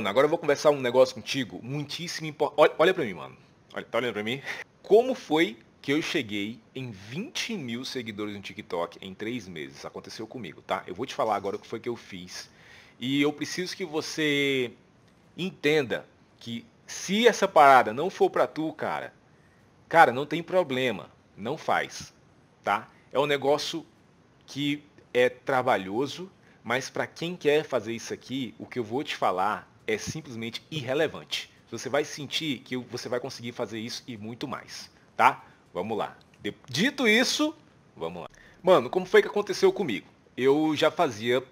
Mano, agora eu vou conversar um negócio contigo muitíssimo importante. Olha, olha pra mim, mano. Olha, tá olhando pra mim? Como foi que eu cheguei em 20 mil seguidores no TikTok em 3 meses? Aconteceu comigo, tá? Eu vou te falar agora o que foi que eu fiz. E eu preciso que você entenda que se essa parada não for pra tu, cara, cara, não tem problema. Não faz, tá? É um negócio que é trabalhoso, mas para quem quer fazer isso aqui, o que eu vou te falar é simplesmente irrelevante. Você vai sentir que você vai conseguir fazer isso e muito mais, tá? Vamos lá. Dito isso, vamos lá. Mano, como foi que aconteceu comigo? Eu já fazia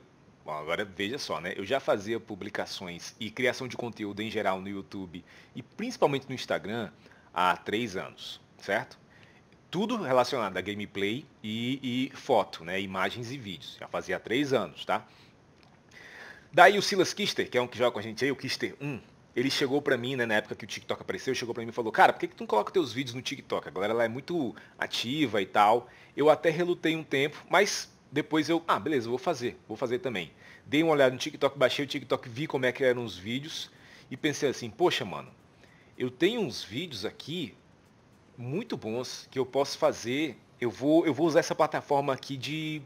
agora veja só, né? Eu já fazia publicações e criação de conteúdo em geral no YouTube e principalmente no Instagram há três anos, certo? Tudo relacionado a gameplay e, e foto, né? Imagens e vídeos. Já fazia há três anos, tá? Daí o Silas Kister, que é um que joga com a gente aí, o Kister 1, ele chegou pra mim, né, na época que o TikTok apareceu, chegou pra mim e falou, cara, por que, que tu não coloca teus vídeos no TikTok? A galera lá é muito ativa e tal. Eu até relutei um tempo, mas depois eu, ah, beleza, vou fazer, vou fazer também. Dei uma olhada no TikTok, baixei o TikTok, vi como é que eram os vídeos e pensei assim, poxa, mano, eu tenho uns vídeos aqui muito bons que eu posso fazer. Eu vou, eu vou usar essa plataforma aqui de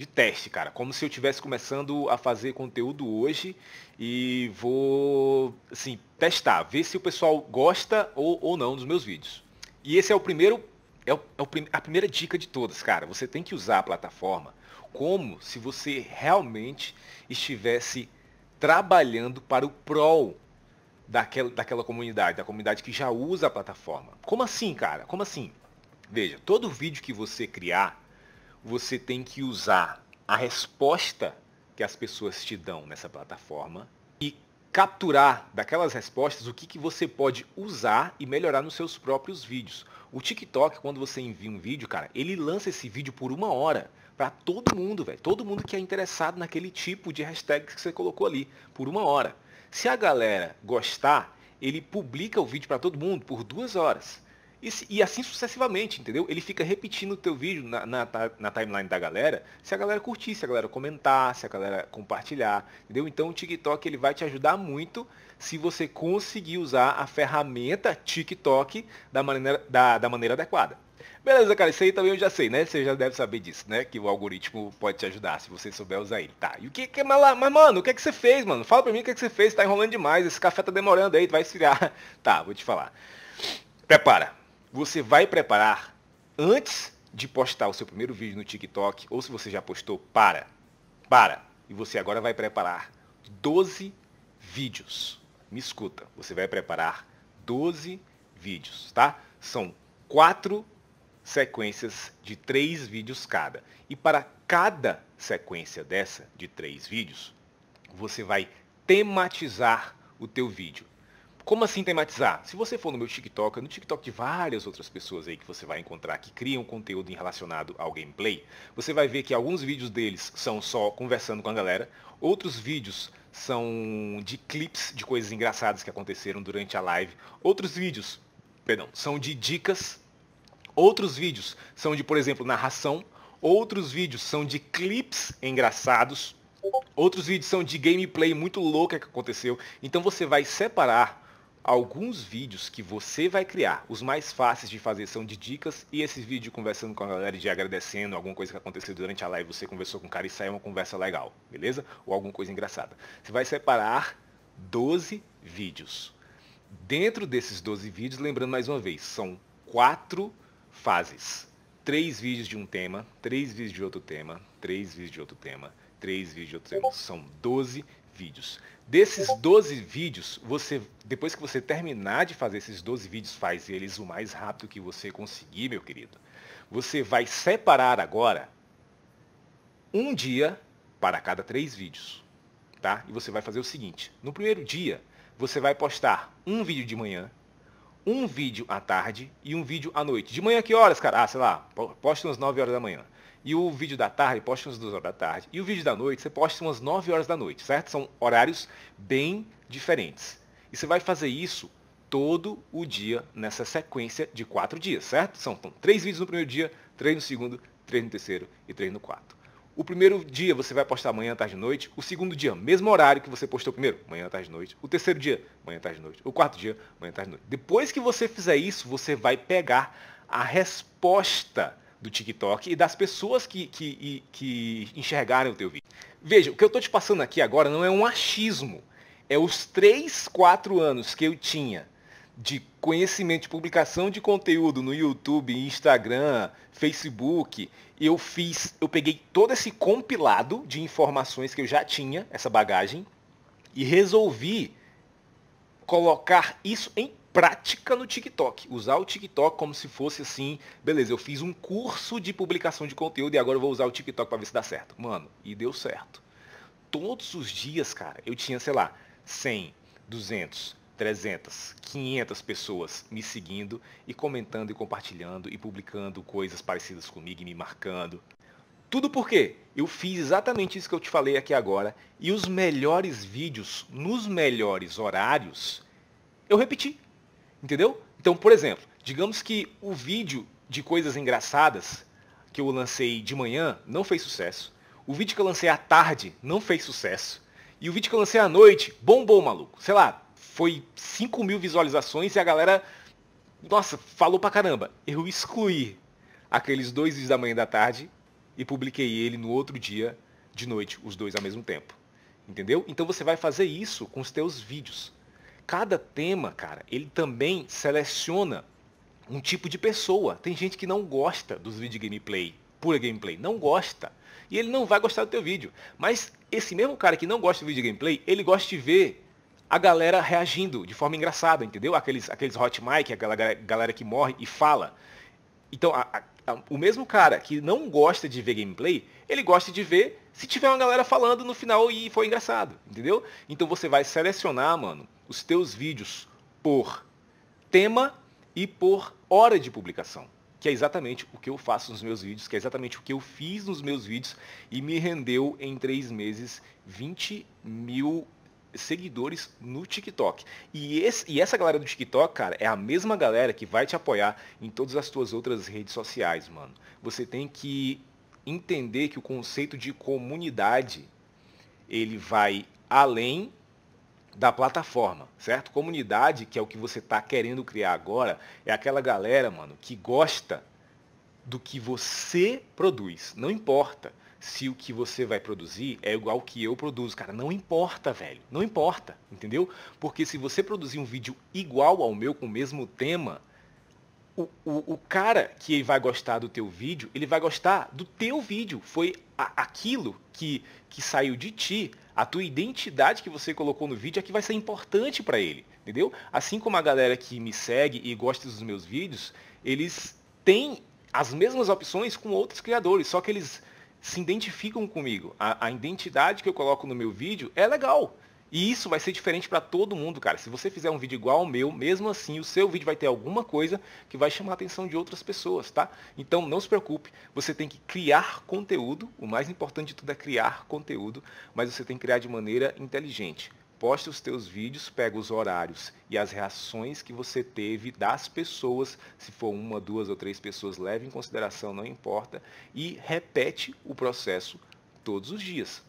de teste, cara. Como se eu estivesse começando a fazer conteúdo hoje e vou, assim, testar, ver se o pessoal gosta ou, ou não dos meus vídeos. E esse é o primeiro, é, o, é o, a primeira dica de todas, cara. Você tem que usar a plataforma como se você realmente estivesse trabalhando para o prol daquela, daquela comunidade, da comunidade que já usa a plataforma. Como assim, cara? Como assim? Veja, todo vídeo que você criar, você tem que usar a resposta que as pessoas te dão nessa plataforma e capturar daquelas respostas o que, que você pode usar e melhorar nos seus próprios vídeos. O TikTok, quando você envia um vídeo, cara, ele lança esse vídeo por uma hora para todo mundo, velho. Todo mundo que é interessado naquele tipo de hashtag que você colocou ali, por uma hora. Se a galera gostar, ele publica o vídeo para todo mundo por duas horas. E, e, assim sucessivamente, entendeu? Ele fica repetindo o teu vídeo na, na, na, timeline da galera, se a galera curtir, se a galera comentar, se a galera compartilhar, entendeu? Então o TikTok ele vai te ajudar muito se você conseguir usar a ferramenta TikTok da maneira, da, da maneira adequada. Beleza, cara, isso aí também eu já sei, né? Você já deve saber disso, né? Que o algoritmo pode te ajudar se você souber usar ele. Tá, e o que que... Mas, mas mano, o que é que você fez, mano? Fala pra mim o que é que você fez, tá enrolando demais, esse café tá demorando aí, tu vai esfriar. Tá, vou te falar. Prepara, você vai preparar antes de postar o seu primeiro vídeo no TikTok, ou se você já postou, para. Para. E você agora vai preparar 12 vídeos. Me escuta, você vai preparar 12 vídeos, tá? São quatro sequências de três vídeos cada. E para cada sequência dessa de três vídeos, você vai tematizar o teu vídeo. Como assim tematizar? Se você for no meu TikTok, no TikTok de várias outras pessoas aí que você vai encontrar que criam conteúdo relacionado ao gameplay, você vai ver que alguns vídeos deles são só conversando com a galera, outros vídeos são de clips de coisas engraçadas que aconteceram durante a live, outros vídeos, perdão, são de dicas, outros vídeos são de, por exemplo, narração, outros vídeos são de clips engraçados, outros vídeos são de gameplay muito louca que aconteceu. Então você vai separar alguns vídeos que você vai criar. Os mais fáceis de fazer são de dicas e esse vídeo conversando com a galera de agradecendo alguma coisa que aconteceu durante a live, você conversou com o cara e saiu uma conversa legal, beleza? Ou alguma coisa engraçada. Você vai separar 12 vídeos. Dentro desses 12 vídeos, lembrando mais uma vez, são quatro fases. Três vídeos de um tema, três vídeos de outro tema, três vídeos de outro tema, três vídeos de outro tema. São 12 vídeos. Desses 12 vídeos, você depois que você terminar de fazer esses 12 vídeos, faz eles o mais rápido que você conseguir, meu querido. Você vai separar agora um dia para cada três vídeos, tá? E você vai fazer o seguinte: no primeiro dia, você vai postar um vídeo de manhã, um vídeo à tarde e um vídeo à noite. De manhã que horas, cara? Ah, sei lá, posta umas 9 horas da manhã. E o vídeo da tarde, poste umas 2 horas da tarde. E o vídeo da noite, você poste umas 9 horas da noite, certo? São horários bem diferentes. E você vai fazer isso todo o dia nessa sequência de 4 dias, certo? São então, três vídeos no primeiro dia, três no segundo, três no terceiro e três no quarto. O primeiro dia você vai postar manhã, tarde e noite. O segundo dia, mesmo horário que você postou primeiro, manhã, tarde e noite. O terceiro dia, manhã, tarde e noite. O quarto dia, manhã, tarde e noite. Depois que você fizer isso, você vai pegar a resposta do TikTok e das pessoas que, que, que enxergaram o teu vídeo. Veja, o que eu estou te passando aqui agora não é um achismo. É os 3, 4 anos que eu tinha de conhecimento, de publicação de conteúdo no YouTube, Instagram, Facebook, eu fiz, eu peguei todo esse compilado de informações que eu já tinha, essa bagagem, e resolvi colocar isso em prática no TikTok. Usar o TikTok como se fosse assim, beleza, eu fiz um curso de publicação de conteúdo e agora eu vou usar o TikTok para ver se dá certo. Mano, e deu certo. Todos os dias, cara, eu tinha, sei lá, 100, 200, 300, 500 pessoas me seguindo e comentando e compartilhando e publicando coisas parecidas comigo e me marcando. Tudo porque eu fiz exatamente isso que eu te falei aqui agora e os melhores vídeos nos melhores horários eu repeti. Entendeu? Então, por exemplo, digamos que o vídeo de coisas engraçadas que eu lancei de manhã não fez sucesso. O vídeo que eu lancei à tarde não fez sucesso. E o vídeo que eu lancei à noite bombou, maluco. Sei lá, foi 5 mil visualizações e a galera, nossa, falou pra caramba. Eu excluí aqueles dois vídeos da manhã e da tarde e publiquei ele no outro dia de noite, os dois ao mesmo tempo. Entendeu? Então você vai fazer isso com os teus vídeos cada tema, cara, ele também seleciona um tipo de pessoa. Tem gente que não gosta dos vídeos gameplay, pura gameplay, não gosta. E ele não vai gostar do teu vídeo. Mas esse mesmo cara que não gosta do vídeo gameplay, ele gosta de ver a galera reagindo de forma engraçada, entendeu? Aqueles, aqueles hot mic, aquela galera que morre e fala. Então, a, a, o mesmo cara que não gosta de ver gameplay, ele gosta de ver se tiver uma galera falando no final e foi engraçado, entendeu? Então você vai selecionar, mano, os teus vídeos por tema e por hora de publicação, que é exatamente o que eu faço nos meus vídeos, que é exatamente o que eu fiz nos meus vídeos e me rendeu em três meses 20 mil seguidores no TikTok. E, esse, e essa galera do TikTok, cara, é a mesma galera que vai te apoiar em todas as tuas outras redes sociais, mano. Você tem que entender que o conceito de comunidade ele vai além da plataforma, certo? Comunidade, que é o que você está querendo criar agora, é aquela galera, mano, que gosta do que você produz. Não importa se o que você vai produzir é igual ao que eu produzo. Cara, não importa, velho. Não importa, entendeu? Porque se você produzir um vídeo igual ao meu, com o mesmo tema, o, o, o, cara que vai gostar do teu vídeo, ele vai gostar do teu vídeo. Foi a, aquilo que, que saiu de ti, a tua identidade que você colocou no vídeo é que vai ser importante para ele, entendeu? Assim como a galera que me segue e gosta dos meus vídeos, eles têm as mesmas opções com outros criadores, só que eles se identificam comigo. A, a identidade que eu coloco no meu vídeo é legal. E isso vai ser diferente para todo mundo, cara. Se você fizer um vídeo igual ao meu, mesmo assim, o seu vídeo vai ter alguma coisa que vai chamar a atenção de outras pessoas, tá? Então, não se preocupe, você tem que criar conteúdo. O mais importante de tudo é criar conteúdo, mas você tem que criar de maneira inteligente. Poste os teus vídeos, pega os horários e as reações que você teve das pessoas, se for uma, duas ou três pessoas, leve em consideração, não importa, e repete o processo todos os dias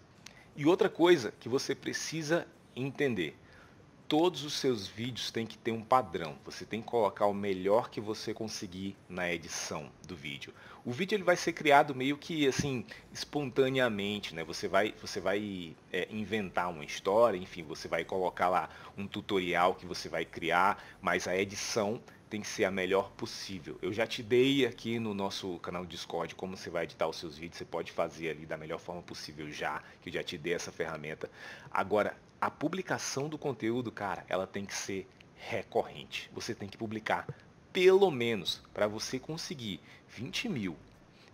e outra coisa que você precisa entender: todos os seus vídeos têm que ter um padrão. Você tem que colocar o melhor que você conseguir na edição do vídeo. O vídeo ele vai ser criado meio que assim espontaneamente, né? Você vai, você vai é, inventar uma história, enfim, você vai colocar lá um tutorial que você vai criar, mas a edição tem que ser a melhor possível. Eu já te dei aqui no nosso canal Discord como você vai editar os seus vídeos, você pode fazer ali da melhor forma possível já, que eu já te dei essa ferramenta. Agora, a publicação do conteúdo, cara, ela tem que ser recorrente. Você tem que publicar pelo menos para você conseguir 20 mil,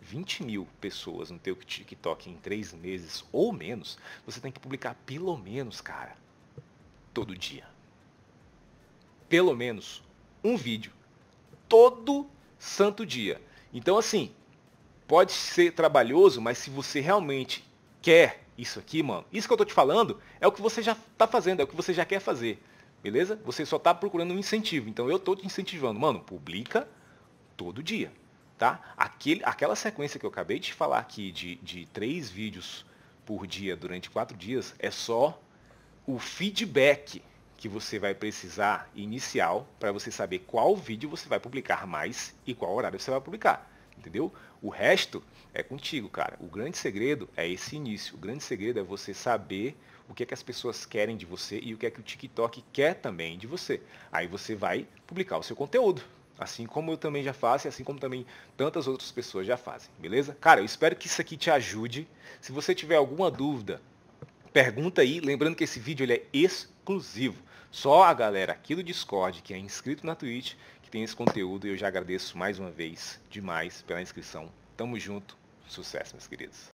20 mil pessoas no teu TikTok em três meses ou menos, você tem que publicar pelo menos, cara, todo dia. Pelo menos um vídeo todo santo dia. Então assim, pode ser trabalhoso, mas se você realmente quer isso aqui, mano, isso que eu tô te falando é o que você já tá fazendo, é o que você já quer fazer. Beleza? Você só tá procurando um incentivo. Então eu tô te incentivando, mano, publica todo dia, tá? Aquele, aquela sequência que eu acabei de falar aqui de, de três vídeos por dia durante quatro dias é só o feedback que você vai precisar inicial para você saber qual vídeo você vai publicar mais e qual horário você vai publicar entendeu? O resto é contigo, cara. O grande segredo é esse início. O grande segredo é você saber o que é que as pessoas querem de você e o que é que o TikTok quer também de você. Aí você vai publicar o seu conteúdo. Assim como eu também já faço e assim como também tantas outras pessoas já fazem, beleza? Cara, eu espero que isso aqui te ajude. Se você tiver alguma dúvida, pergunta aí. Lembrando que esse vídeo ele é exclusivo. Só a galera aqui do Discord que é inscrito na Twitch que tem esse conteúdo. e Eu já agradeço mais uma vez demais pela inscrição. Tamo junto. Sucesso, meus queridos.